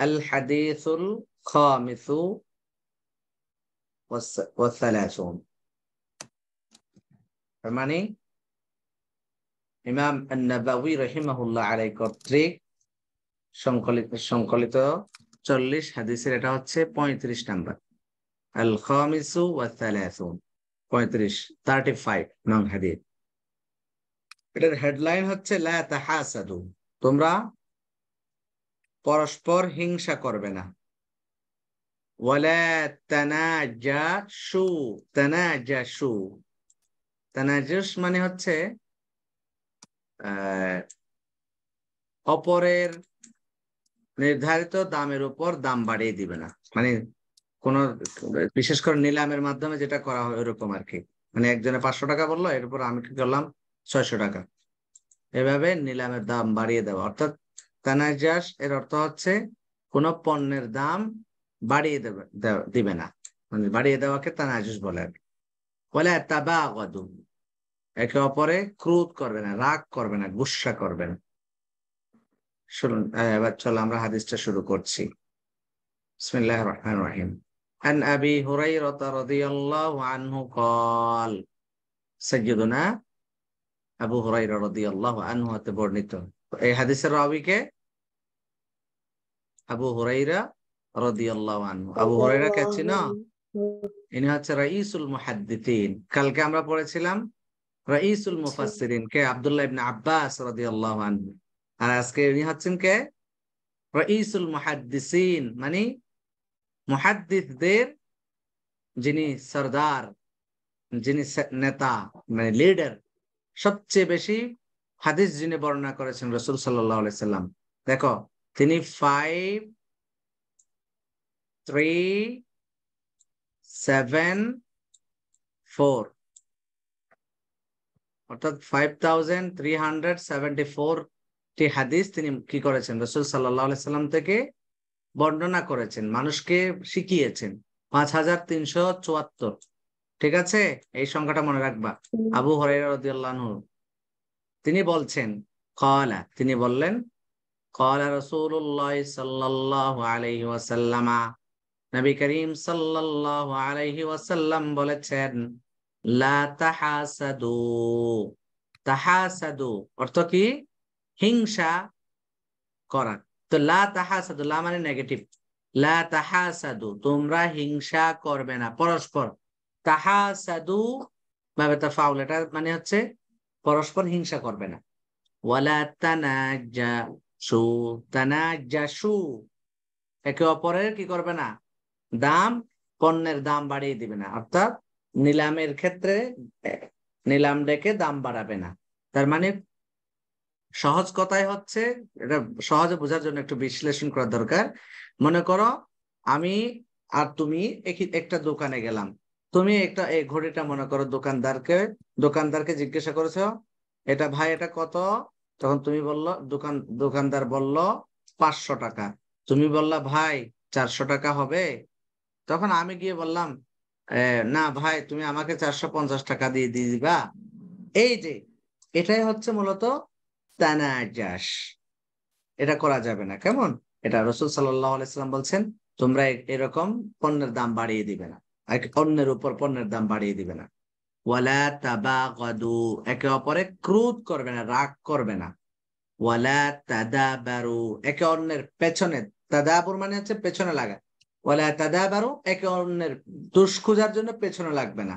الحديث الخامس والثلاثون মানে ইমাম নবাবী রহিমাহুল্লাহ আলাই কর্তৃক সংকলিত সংকলিত চল্লিশ হাদিসের এটা হচ্ছে পঁয়ত্রিশ নাম্বার আল খামিসু ওয়াসালাসুন পঁয়ত্রিশ থার্টি ফাইভ নং হাদিস এটার হেডলাইন হচ্ছে লা তাহাসাদু তোমরা পরস্পর হিংসা করবে না সু সু মানে হচ্ছে অপরের নির্ধারিত দামের উপর দাম বাড়িয়ে দিবে না মানে কোন বিশেষ করে নিলামের মাধ্যমে যেটা করা হয় ওরকম আর কি মানে একজনে পাঁচশো টাকা বললো এর উপর আমি কি করলাম ছয়শো টাকা এভাবে নিলামের দাম বাড়িয়ে দেওয়া অর্থাৎ তানাজাস এর অর্থ হচ্ছে কোন পণ্যের দাম বাড়িয়ে দেবে দিবে না মানে বাড়িয়ে দেওয়াকে তানাজুস বলে আর বলে তাবা একে অপরে ক্রোধ করবে না রাগ করবে না গুসা করবে না শুনুন এবার চলো আমরা হাদিসটা শুরু করছি বিসমিল্লাহ রহমান রহিম عن أبي هريرة رضي الله عنه قال سيدنا আবু হুরাইরা রাদিয়াল্লাহু আনহু হতে বর্ণিত এই হাদিসের রাবীকে আবু হরাইরা রদিয়াল্লাহ আনহু আবু হরাইরা কে ইনি হচ্ছে রাইসুল মুহাদ্দিতিন কালকে আমরা পড়েছিলাম রাইসুল আচ্ছা। মুফাসসিরিন কে আব্দুল্লাহ ইবনে আব্বাস রাদিয়াল্লাহু আনহু আর আজকে ইনি হচ্ছেন কে রাইসুল মুহাদ্দিসিন মানে মুহাদ্দিসদের যিনি সরদার যিনি নেতা মানে লিডার সবচেয়ে বেশি হাদিস যিনি বর্ণনা করেছেন রসুল সাল্লাহ সাল্লাম দেখো তিনি ফাইভ থ্রি সেভেন ফোর অর্থাৎ ফাইভ থাউজেন্ড থ্রি হান্ড্রেড হাদিস তিনি কি করেছেন রসুল সাল্লাহ সাল্লাম থেকে বর্ণনা করেছেন মানুষকে শিখিয়েছেন পাঁচ হাজার তিনশো চুয়াত্তর ঠিক আছে এই সংখ্যাটা মনে রাখবা আবু হরাইহ তিনি বলছেন কলা তিনি বললেন قال رسول الله صلى الله عليه وسلم নবী বলেছেন অর্থ কি হিংসা করা তো লা তাহাসাদু লা মানে নেগেটিভ লা তাহাসাদু তোমরা হিংসা করবে না পরস্পর সাদু ভাবে তাফাউল এটা মানে হচ্ছে পরস্পর হিংসা করবে না ওয়ালা তানাজা সু তানা যাসু একে অপরের কি করবে না দাম পণ্যের দাম বাড়িয়ে দিবে না অর্থাৎ নিলামের ক্ষেত্রে নিলাম ডেকে দাম বাড়াবে না তার মানে সহজ কথাই হচ্ছে এটা সহজে বোঝার জন্য একটু বিশ্লেষণ করা দরকার মনে করো আমি আর তুমি একটা দোকানে গেলাম তুমি একটা এই ঘড়িটা মনে করো দোকানদারকে দোকানদারকে জিজ্ঞাসা করেছো এটা ভাই এটা কত তখন তুমি বললো দোকান দোকানদার বলল পাঁচশো টাকা তুমি বললা ভাই চারশো টাকা হবে তখন আমি গিয়ে বললাম না ভাই তুমি আমাকে চারশো পঞ্চাশ টাকা দিয়ে দিয়ে দিবা এই যে এটাই হচ্ছে মূলত তানাজাস এটা করা যাবে না কেমন এটা রসুল সাল্লাম বলছেন তোমরা এরকম পণ্যের দাম বাড়িয়ে দিবে না অন্যের উপর পণ্যের দাম বাড়িয়ে দিবে না ওয়ালা তাবা একে অপরে ক্রোধ করবে না রাগ করবে না ওয়ালা একে অন্যের পেছনে মানে হচ্ছে পেছনে লাগা ওয়ালা বারু একে অন্যের দোষ খোঁজার জন্য পেছনে লাগবে না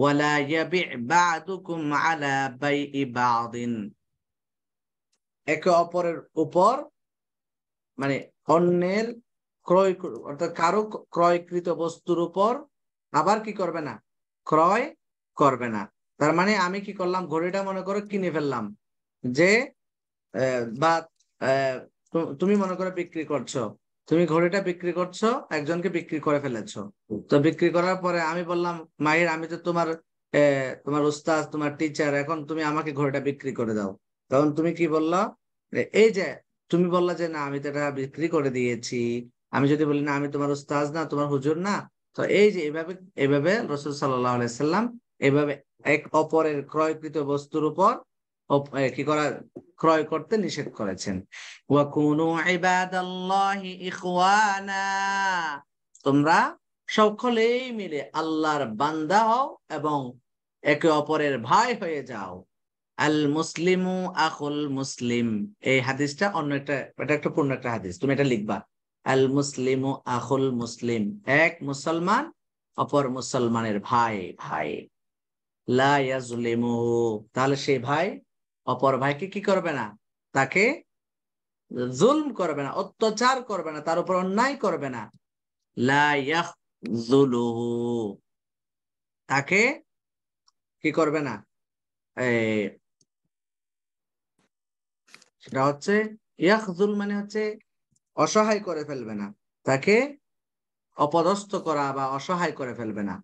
ওয়ালা ইয়াবি বাদুকুম আলা একে অপরের উপর মানে অন্যের ক্রয় অর্থাৎ কারো ক্রয়কৃত বস্তুর উপর আবার কি করবে না ক্রয় করবে না তার মানে আমি কি করলাম ঘড়িটা মনে করো কিনে ফেললাম যে বা তুমি মনে করো বিক্রি করছো তুমি ঘড়িটা বিক্রি করছো একজনকে বিক্রি করে ফেলেছো তো বিক্রি করার পরে আমি বললাম মাহির আমি তো তোমার তোমার উস্তাদ তোমার টিচার এখন তুমি আমাকে ঘড়িটা বিক্রি করে দাও তখন তুমি কি বললো এই যে তুমি বললা যে না আমি তো এটা বিক্রি করে দিয়েছি আমি যদি বলি না আমি তোমার উস্তাজ না তোমার হুজুর না তো এই যে এভাবে এভাবে রসুল সাল্লাহ আলাইসাল্লাম এভাবে এক অপরের ক্রয়কৃত বস্তুর উপর কি করা ক্রয় করতে নিষেধ করেছেন তোমরা সকলেই মিলে আল্লাহর বান্দা হও এবং একে অপরের ভাই হয়ে যাও আল মুসলিম আখুল মুসলিম এই হাদিসটা অন্য একটা এটা একটা পূর্ণ একটা হাদিস তুমি এটা লিখবা আল মুসলিম আখুল মুসলিম এক মুসলমান অপর মুসলমানের ভাই ভাই তাহলে সে ভাই অপর ভাইকে কি করবে না তাকে জুলম করবে না অত্যাচার করবে না তার উপর অন্যায় করবে না তাকে কি করবে না সেটা হচ্ছে ইয়াহজুল মানে হচ্ছে অসহায় করে ফেলবে না তাকে অপদস্থ করা বা অসহায় করে ফেলবে না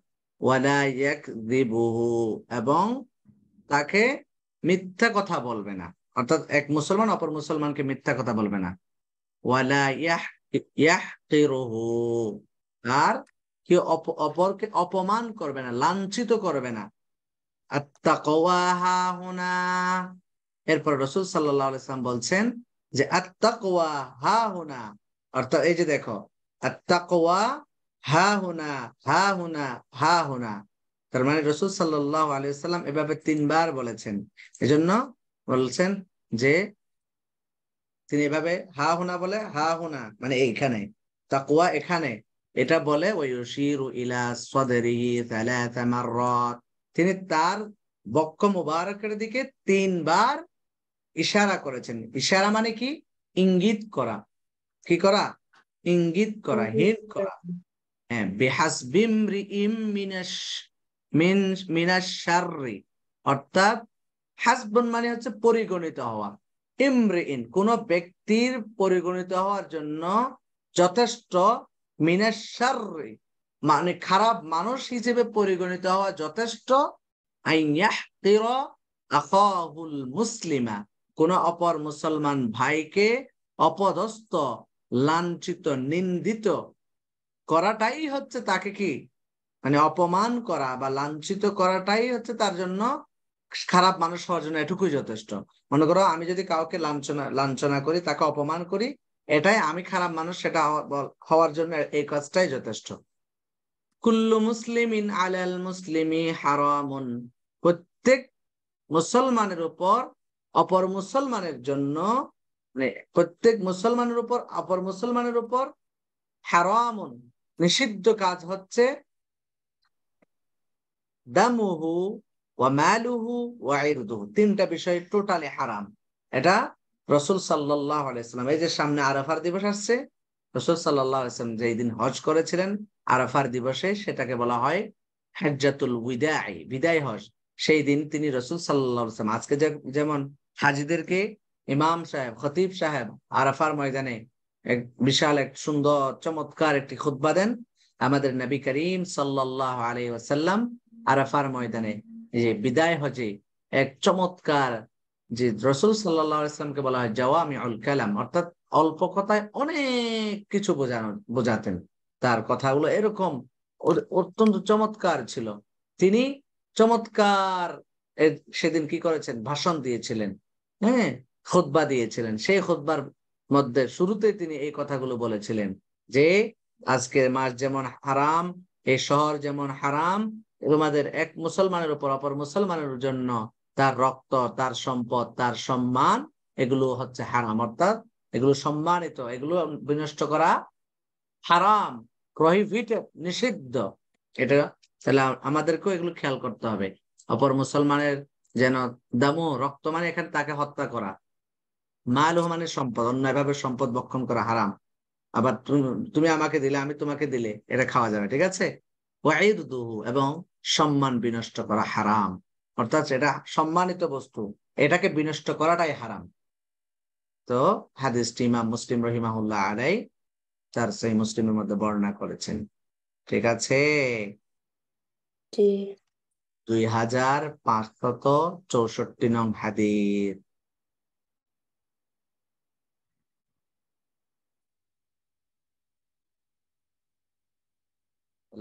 এবং তাকে মিথ্যা কথা বলবে না অর্থাৎ এক মুসলমান অপর মুসলমানকে মিথ্যা কথা বলবে না ওয়ালা আর কি অপরকে অপমান করবে না লাঞ্ছিত করবে না আত্মাকোয়াহা এরপর রসুল সাল্লাম বলছেন যে আত্মাকোয়া হা হুনা অর্থাৎ এই যে দেখো আত্মাকোয়া হা হুনা হা হুনা হা হুনা তার মানে রসুল সাল্লাহ আলাইসাল্লাম এভাবে তিনবার বলেছেন এজন্য বলছেন যে তিনি এভাবে হা হুনা বলে হা হুনা মানে এইখানে তাকুয়া এখানে এটা বলে তিনি তার বক্ষ মুবারকের দিকে তিনবার ইশারা করেছেন ইশারা মানে কি ইঙ্গিত করা কি করা ইঙ্গিত করা হিট করা হ্যাঁ, অর্থাৎ হাসবন মানে হচ্ছে পরিগণিত হওয়া ইন কোন ব্যক্তির পরিগণিত হওয়ার জন্য যথেষ্ট মিনাস মানে খারাপ মানুষ হিসেবে পরিগণিত হওয়া যথেষ্ট মুসলিমা কোন অপর মুসলমান ভাইকে অপদস্থ লাঞ্ছিত নিন্দিত করাটাই হচ্ছে তাকে কি মানে অপমান করা বা লাঞ্ছিত করাটাই হচ্ছে তার জন্য খারাপ মানুষ হওয়ার জন্য এটুকুই যথেষ্ট মনে করো আমি যদি কাউকে লাঞ্ছনা লাঞ্ছনা করি তাকে অপমান করি এটাই আমি খারাপ মানুষ সেটা হওয়ার জন্য এই কাজটাই যথেষ্ট কুল্লু মুসলিম ইন আলাল মুসলিমি হারামুন প্রত্যেক মুসলমানের উপর অপর মুসলমানের জন্য মানে প্রত্যেক মুসলমানের উপর অপর মুসলমানের উপর হারামুন নিষিদ্ধ কাজ হচ্ছে দামুহু ওয়া মালুহু ওয়া ইরদুহু তিনটা বিষয় টোটালি হারাম এটা রসুল সাল্লাহ আলাইসালাম এই যে সামনে আরাফার দিবস আসছে রসুল সাল্লাহ আলাইসালাম যেই দিন হজ করেছিলেন আরাফার দিবসে সেটাকে বলা হয় হজ্জাতুল উইদাই বিদায় হজ সেই দিন তিনি রসুল সাল্লাহ আজকে যেমন হাজিদেরকে ইমাম সাহেব খতিব সাহেব আরাফার ময়দানে এক বিশাল এক সুন্দর চমৎকার একটি খুদ্া দেন আমাদের নবী করিম সাল্লাহ আলী ওসাল্লাম আরাফার ময়দানে যে বিদায় হজে এক চমৎকার যে রসুল সাল্লাহামকে বলা হয় যাওয়া আমি অল কালাম অর্থাৎ অল্প কথায় অনেক কিছু বোঝানো বোঝাতেন তার কথাগুলো এরকম অত্যন্ত চমৎকার ছিল তিনি চমৎকার সেদিন কি করেছেন ভাষণ দিয়েছিলেন হ্যাঁ খোদবা দিয়েছিলেন সেই খোদবার মধ্যে শুরুতে তিনি এই কথাগুলো বলেছিলেন যে আজকের মাস যেমন হারাম এই শহর যেমন হারাম তোমাদের এক মুসলমানের উপর অপর মুসলমানের জন্য তার রক্ত তার সম্পদ তার সম্মান এগুলো হচ্ছে হারাম অর্থাৎ এগুলো সম্মানিত এগুলো বিনষ্ট করা হারাম প্রহিভিটেড নিষিদ্ধ এটা তাহলে আমাদেরকেও এগুলো খেয়াল করতে হবে অপর মুসলমানের যেন দামো রক্ত মানে এখানে তাকে হত্যা করা মাল রহমানের সম্পদ অন্যায়ভাবে সম্পদ বক্ষণ করা হারাম আবার তুমি আমাকে দিলে আমি তোমাকে দিলে এটা খাওয়া যাবে ঠিক আছে এবং সম্মান বিনষ্ট করা হারাম অর্থাৎ এটা সম্মানিত বস্তু এটাকে বিনষ্ট করাটাই হারাম তো হাদিস ইমাম মুসলিম রহিমাহুল্লাহ আলাই তার সেই মুসলিমের মধ্যে বর্ণনা করেছেন ঠিক আছে দুই হাজার পাঁচশত চৌষট্টি নং হাদিস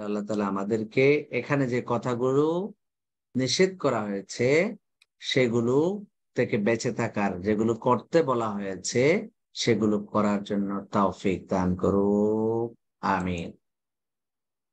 আল্লাহ তালা আমাদেরকে এখানে যে কথাগুলো নিষেধ করা হয়েছে সেগুলো থেকে বেঁচে থাকার যেগুলো করতে বলা হয়েছে সেগুলো করার জন্য তাওফিক দান করুক আমিন